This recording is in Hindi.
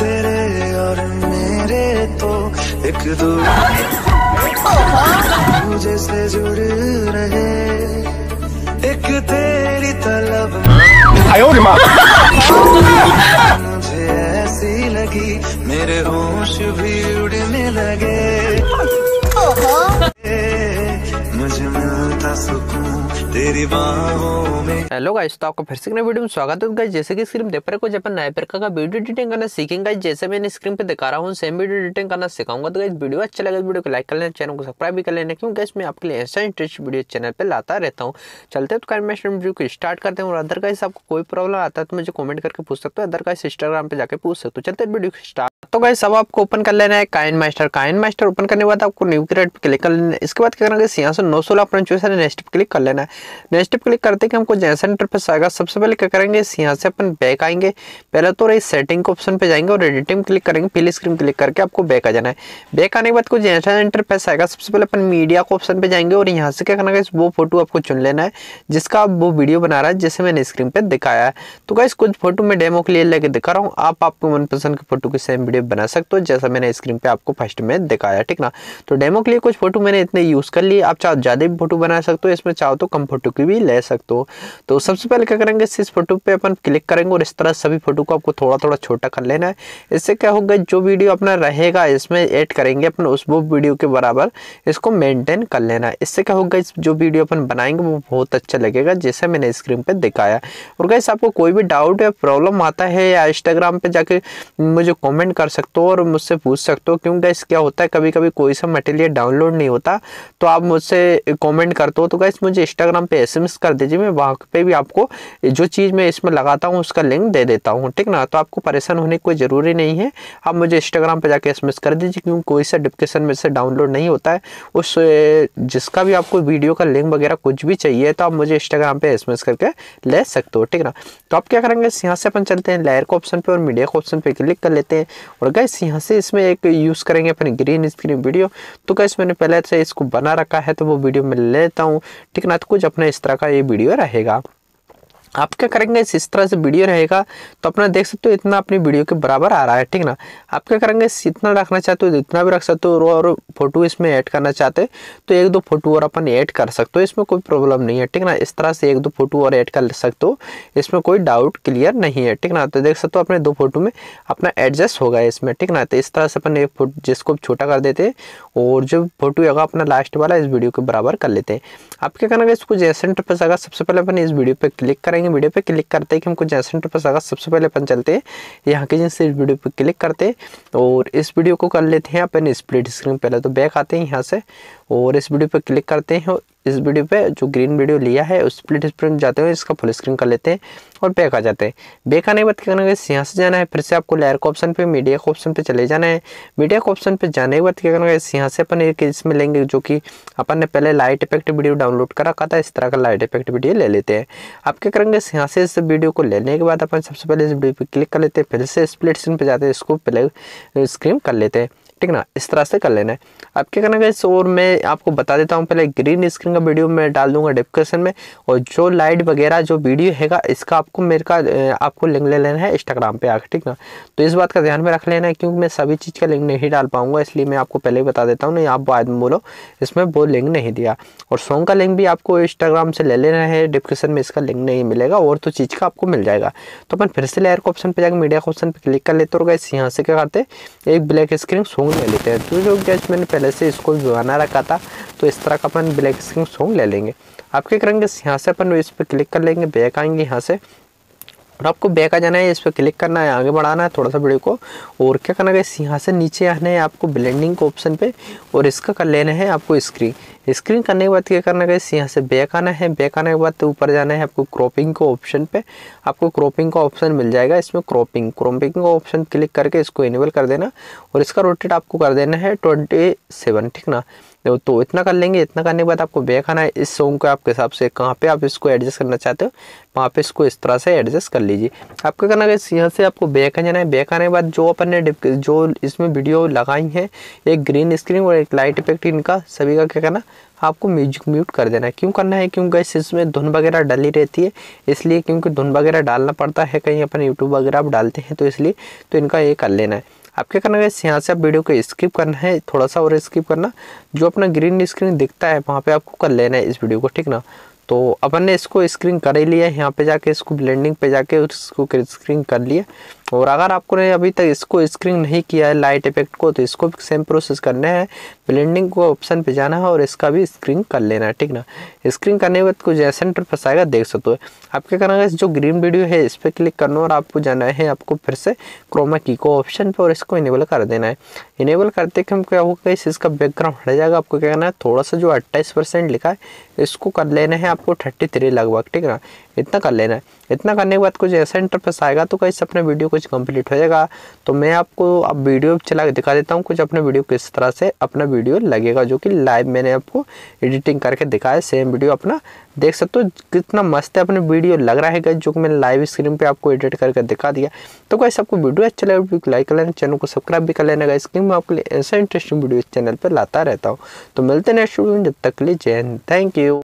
तेरे और मेरे तो एक मुझे से जुड़ रहे एक तेरी तलब हेलो गाइस तो आपका फिर से वीडियो में स्वागत है गाइस जैसे कि स्क्रीन देख पर कुछ अपन नए प्रकार का वीडियो एडिटिंग करना सीखेंगे गाइस जैसे मैंने स्क्रीन पे दिखा रहा हूँ सेम वीडियो एडिटिंग करना सिखाऊंगा तो गाइस वीडियो अच्छा लगा तो वीडियो को लाइक कर लेना चैनल को सब्सक्राइब भी कर लेना क्योंकि इसमें आपके लिए ऐसा इंटरेस्ट वीडियो चैनल पर लाता रहता हूँ चलते तो मैं वीडियो को स्टार्ट करते हैं और अदर गाइस आपको कोई प्रॉब्लम आता है तो मुझे कॉमेंट करके पूछ सकते हो अदर गाइस इंस्टाग्राम पर जाकर पूछ सकते हो तो चलते वीडियो स्टार्ट तो गाइस अब आपको ओपन कर लेना है KineMaster KineMaster open करने के बाद आपको न्यू क्रेड पर क्लिक कर लेना है इसके बाद क्या करना है यहाँ से नौ सोलह अपना चूस है नेक्स्ट पर क्लिक कर लेना है नेक्स्ट पर क्लिक करते कि हमको जैन सेंटर पर आएगा सबसे पहले क्या करेंगे यहाँ से अपन बैक आएंगे पहले तो रही सेटिंग के ऑप्शन पर जाएंगे और एडिटिंग क्लिक करेंगे पीली स्क्रीन क्लिक करके आपको बैक आ जाना है बैक आने के बाद कुछ जैन सेंटर पर आएगा सबसे पहले अपन मीडिया के ऑप्शन पर जाएंगे और यहाँ से क्या करना है वो फोटो आपको चुन लेना है जिसका आप वो वीडियो बना रहा है जैसे मैंने स्क्रीन पर दिखाया है तो गाइस कुछ फोटो मैं डेमो के लिए लेके दिखा रहा हूँ आप आपको मनपसंद के फोटो के सेम वीडियो बना सकते हो जैसा मैंने स्क्रीन पे आपको फर्स्ट में दिखाया ठीक ना तो डेमो के लिए कुछ फोटो मैंने इतने यूज़ कर लिए आप चाहो तो ज़्यादा भी फोटो बना सकते हो इसमें चाहो तो कम फोटो की भी ले सकते हो तो सबसे पहले क्या करेंगे इस फोटो पर अपन क्लिक करेंगे और इस तरह सभी फोटो को आपको थोड़ा थोड़ा छोटा कर लेना है इससे क्या होगा जो वीडियो अपना रहेगा इसमें एड करेंगे अपन उस वो वीडियो के बराबर इसको मेंटेन कर लेना है इससे क्या होगा जो वीडियो अपन बनाएंगे वो बहुत अच्छा लगेगा जैसे मैंने स्क्रीन पर दिखाया और गैस आपको कोई भी डाउट या प्रॉब्लम आता है या इंस्टाग्राम पर जाके मुझे कॉमेंट कर सकते हो और मुझसे पूछ सकते हो क्यों गैस क्या होता है कभी कभी कोई सा मटेरियल डाउनलोड नहीं होता तो आप मुझसे कमेंट करते हो तो गैस मुझे इंस्टाग्राम पे एस कर दीजिए मैं वहाँ पे भी आपको जो चीज़ मैं इसमें लगाता हूँ उसका लिंक दे देता हूँ ठीक ना तो आपको परेशान होने की कोई ज़रूरी नहीं है आप मुझे इंस्टाग्राम पर जाके एस कर दीजिए क्योंकि कोई सा डिस्क्रिप्शन में से डाउनलोड नहीं होता है उस जिसका भी आपको वीडियो का लिंक वगैरह कुछ भी चाहिए तो आप मुझे इंस्टाग्राम पे एस करके ले सकते हो ठीक ना तो आप क्या करेंगे यहाँ से अपन चलते हैं लेयर के ऑप्शन पे और मीडिया के ऑप्शन पे क्लिक कर लेते हैं और गैस यहाँ से इसमें एक यूज़ करेंगे अपनी ग्रीन स्क्रीन वीडियो तो गैस मैंने पहले से इसको बना रखा है तो वो वीडियो मैं लेता हूँ ठीक ना तो कुछ अपना इस तरह का ये वीडियो रहेगा आप क्या करेंगे इस तरह से वीडियो रहेगा तो अपना देख सकते हो इतना अपनी वीडियो के बराबर आ रहा है ठीक ना आप क्या करेंगे इतना रखना चाहते हो तो इतना भी रख सकते हो और फोटो इसमें ऐड करना चाहते हो तो एक दो फोटो और अपन ऐड कर सकते हो इसमें कोई प्रॉब्लम नहीं है ठीक ना इस तरह से एक दो फोटो और ऐड कर सकते हो इसमें कोई डाउट क्लियर नहीं है ठीक ना तो देख सकते हो अपने दो फोटो में अपना एडजस्ट होगा इसमें ठीक ना तो इस तरह से अपन एक फोटो जिसको छोटा कर देते हैं और जो फोटो होगा अपना लास्ट वाला इस वीडियो के बराबर कर लेते हैं आप क्या करेंगे इसको जैसे पर सबसे पहले अपन इस वीडियो पर क्लिक करेंगे करेंगे वीडियो पे क्लिक करते हैं कि हमको जैसे सेंटर पर सगा सबसे पहले अपन चलते हैं यहाँ के जैसे वीडियो पे क्लिक करते और इस वीडियो को कर लेते हैं अपन स्प्लिट स्क्रीन पहले तो बैक आते हैं यहाँ से और इस वीडियो पर क्लिक करते हैं और इस वीडियो पे जो ग्रीन वीडियो लिया है उस स्प्लिट स्क्रीन जाते हुए इसका फुल स्क्रीन कर लेते हैं और बैक आ जाते हैं बैक आने के बाद क्या करना है यहाँ से जाना है फिर से आपको लेयर के ऑप्शन पे मीडिया के ऑप्शन पे चले जाना है मीडिया के ऑप्शन पे जाने के बाद क्या करना है यहाँ से अपन एक इसमें लेंगे जो कि अपन ने पहले लाइट इफेक्ट वीडियो डाउनलोड कर रखा था इस तरह का लाइट इफेक्ट वीडियो ले लेते हैं आप क्या करेंगे यहाँ से इस वीडियो को लेने के बाद अपन सबसे पहले इस वीडियो पर क्लिक कर लेते हैं फिर से स्प्लिट स्क्रीन पर जाते हैं इसको पहले स्क्रीन कर लेते हैं ठीक ना इस तरह से कर लेना है अब क्या करना गाइस और मैं आपको बता देता हूँ पहले ग्रीन स्क्रीन का वीडियो मैं डाल दूंगा डिस्क्रिप्शन में और जो लाइट वगैरह जो वीडियो हैगा इसका आपको मेरे का आपको लिंक ले लेना है इंस्टाग्राम पर आकर ठीक ना तो इस बात का ध्यान में रख लेना है क्योंकि मैं सभी चीज़ का लिंक नहीं डाल पाऊँगा इसलिए मैं आपको पहले ही बता देता हूँ नहीं आप बाद में बोलो इसमें वो लिंक नहीं दिया और सॉन्ग का लिंक भी आपको इंस्टाग्राम से ले लेना है डिस्क्रिप्शन में इसका लिंक नहीं मिलेगा और तो चीज़ का आपको मिल जाएगा तो अपन फिर से लेयर के ऑप्शन पर जाकर मीडिया के ऑप्शन पर क्लिक कर लेते हो गए यहाँ से क्या करते एक ब्लैक स्क्रीन सॉन्ग सॉन्ग ले लेते हैं तो जो जज मैंने पहले से इसको बना रखा था तो इस तरह का अपन ब्लैक स्क्रीन सॉन्ग ले लेंगे आप क्या करेंगे यहाँ से अपन इस पर क्लिक कर लेंगे बैक आएंगे यहाँ से और आपको बैक आ जाना है इस पर क्लिक करना है आगे बढ़ाना है थोड़ा सा वीडियो को और क्या करना है यहाँ से नीचे आना है आपको ब्लेंडिंग के ऑप्शन पे और इसका कर लेना है आपको स्क्रीन स्क्रीन करने के बाद क्या करना है यहाँ से बैक आना है बैक आने के बाद तो ऊपर जाना है आपको क्रॉपिंग के ऑप्शन पे आपको क्रॉपिंग का ऑप्शन मिल जाएगा इसमें क्रॉपिंग क्रॉपिंग का ऑप्शन क्लिक करके इसको इनेबल कर देना और इसका रोटेट आपको कर देना है ट्वेंटी सेवन ठीक ना देखो तो इतना कर लेंगे इतना करने के बाद आपको बैक आना है इस सॉन्ग को आपके हिसाब से कहाँ पे आप इसको एडजस्ट करना चाहते हो वहाँ पे इसको इस तरह से एडजस्ट कर लीजिए आपका करना है यहाँ से आपको बैक आ जाना है बैक आने के बाद जो अपन ने जो इसमें वीडियो लगाई है एक ग्रीन स्क्रीन और एक लाइट इफेक्ट इनका सभी का क्या करना आपको म्यूजिक म्यूट कर देना है क्यों करना है क्योंकि इसमें धुन वगैरह डली रहती है इसलिए क्योंकि धुन वगैरह डालना पड़ता है कहीं अपन यूट्यूब वगैरह आप डालते हैं तो इसलिए तो इनका ये कर लेना है आप क्या करना है यहाँ से आप वीडियो को स्किप करना है थोड़ा सा और स्किप करना जो अपना ग्रीन स्क्रीन दिखता है वहाँ पे आपको कर लेना है इस वीडियो को ठीक ना तो अपन ने इसको स्क्रीन कर ही लिया है यहाँ पे जाके इसको ब्लेंडिंग पे जाके उसको स्क्रीन कर लिया और अगर आपको ने अभी तक इसको स्क्रीन नहीं किया है लाइट इफेक्ट को तो इसको भी सेम प्रोसेस करना है ब्लेंडिंग को ऑप्शन पे जाना है और इसका भी स्क्रीन कर लेना है ठीक ना स्क्रीन करने के बाद कुछ ऐसा फंस आएगा देख सकते हो आप क्या करना है जो ग्रीन वीडियो है इस पर क्लिक करना और आपको जाना है आपको फिर से क्रोमा की को ऑप्शन पर और इसको इनेबल कर देना है इनेबल करते हम क्या होगा इस इसका बैकग्राउंड हट जाएगा आपको क्या करना है थोड़ा सा जो अट्ठाईस लिखा है इसको कर लेना है आपको थर्टी लगभग ठीक ना इतना कर लेना है इतना करने के बाद कुछ ऐसा इंटरफेस आएगा तो कैसे अपने वीडियो कुछ कंप्लीट हो जाएगा तो मैं आपको अब आप वीडियो चला के दिखा देता हूँ कुछ अपने वीडियो किस तरह से अपना वीडियो लगेगा जो कि लाइव मैंने आपको एडिटिंग करके दिखाया सेम वीडियो अपना देख सकते हो कितना मस्त है अपने वीडियो लग रहा है जो कि मैंने लाइव स्क्रीन पर आपको एडिट करके दिखा दिया तो कैसे आपको वीडियो अच्छा लगे लाइक तो कर लेना चैनल को सब्सक्राइब भी कर लेना गाइस क्योंकि मैं आपके लिए ऐसा इंटरेस्टिंग वीडियो इस चैनल पर लाता रहता हूँ तो मिलते हैं नेक्स्ट वीडियो में जब तक के लिए जय हिंद थैंक यू